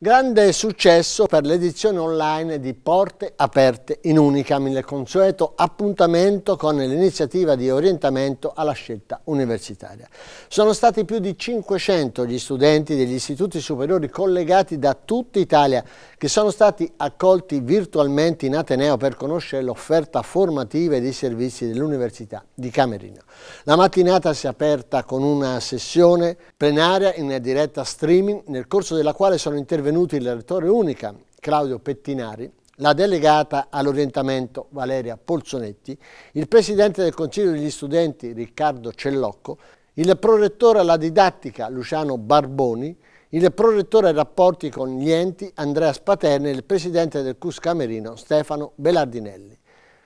Grande successo per l'edizione online di Porte Aperte in Unicam, il consueto appuntamento con l'iniziativa di orientamento alla scelta universitaria. Sono stati più di 500 gli studenti degli istituti superiori collegati da tutta Italia che sono stati accolti virtualmente in Ateneo per conoscere l'offerta formativa e dei servizi dell'Università di Camerino. La mattinata si è aperta con una sessione plenaria in diretta streaming nel corso della quale sono intervenuti intervenuti il relatore unica Claudio Pettinari, la delegata all'orientamento Valeria Polzonetti, il presidente del Consiglio degli Studenti Riccardo Cellocco, il prorettore alla didattica Luciano Barboni, il prorettore ai rapporti con gli enti Andrea Spaterni e il presidente del CUS Camerino Stefano Belardinelli.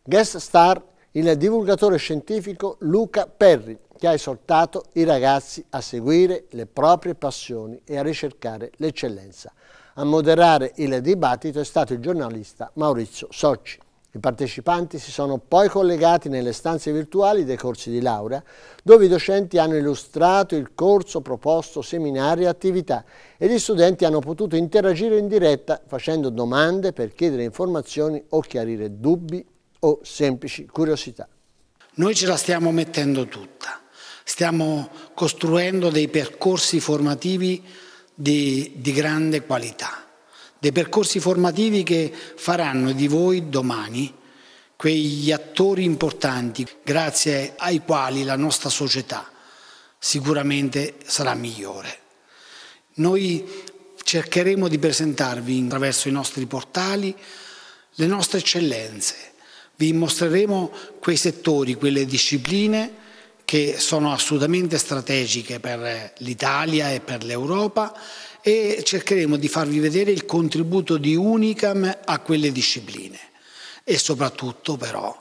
Guest star il divulgatore scientifico Luca Perri, che ha esortato i ragazzi a seguire le proprie passioni e a ricercare l'eccellenza. A moderare il dibattito è stato il giornalista Maurizio Socci. I partecipanti si sono poi collegati nelle stanze virtuali dei corsi di laurea, dove i docenti hanno illustrato il corso proposto, seminari e attività e gli studenti hanno potuto interagire in diretta facendo domande per chiedere informazioni o chiarire dubbi o semplici curiosità. Noi ce la stiamo mettendo tutta, stiamo costruendo dei percorsi formativi di, di grande qualità, dei percorsi formativi che faranno di voi domani quegli attori importanti grazie ai quali la nostra società sicuramente sarà migliore. Noi cercheremo di presentarvi attraverso i nostri portali le nostre eccellenze, vi mostreremo quei settori, quelle discipline che sono assolutamente strategiche per l'Italia e per l'Europa e cercheremo di farvi vedere il contributo di Unicam a quelle discipline e soprattutto però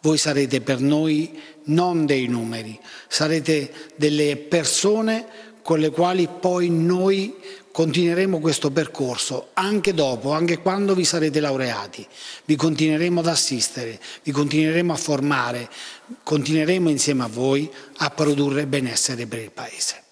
voi sarete per noi non dei numeri, sarete delle persone con le quali poi noi Continueremo questo percorso anche dopo, anche quando vi sarete laureati. Vi continueremo ad assistere, vi continueremo a formare, continueremo insieme a voi a produrre benessere per il Paese.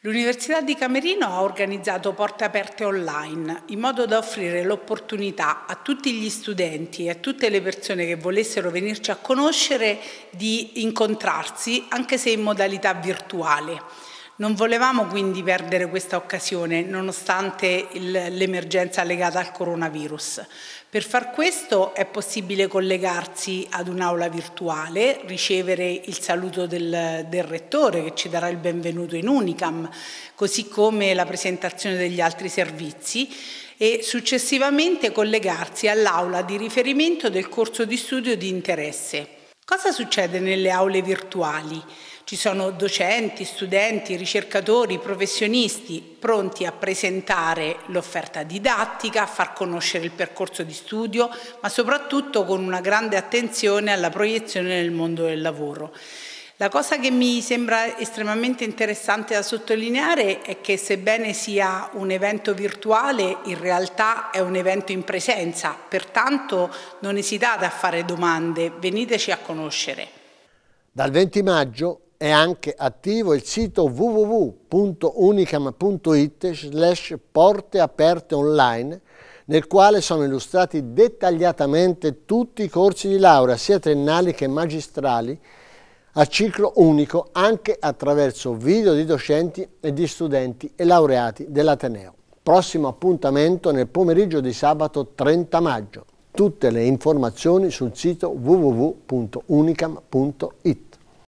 L'Università di Camerino ha organizzato porte aperte online in modo da offrire l'opportunità a tutti gli studenti e a tutte le persone che volessero venirci a conoscere di incontrarsi anche se in modalità virtuale. Non volevamo quindi perdere questa occasione, nonostante l'emergenza legata al coronavirus. Per far questo è possibile collegarsi ad un'aula virtuale, ricevere il saluto del, del, Rettore che ci darà il benvenuto in Unicam, così come la presentazione degli altri servizi e successivamente collegarsi all'aula di riferimento del corso di studio di interesse. Cosa succede nelle aule virtuali? Ci sono docenti, studenti, ricercatori, professionisti pronti a presentare l'offerta didattica, a far conoscere il percorso di studio, ma soprattutto con una grande attenzione alla proiezione nel mondo del lavoro. La cosa che mi sembra estremamente interessante da sottolineare è che sebbene sia un evento virtuale, in realtà è un evento in presenza, pertanto non esitate a fare domande, veniteci a conoscere. Dal 20 maggio è anche attivo il sito www.unicam.it slash porte aperte online nel quale sono illustrati dettagliatamente tutti i corsi di laurea, sia triennali che magistrali, a ciclo unico anche attraverso video di docenti e di studenti e laureati dell'Ateneo. Prossimo appuntamento nel pomeriggio di sabato 30 maggio. Tutte le informazioni sul sito www.unicam.it.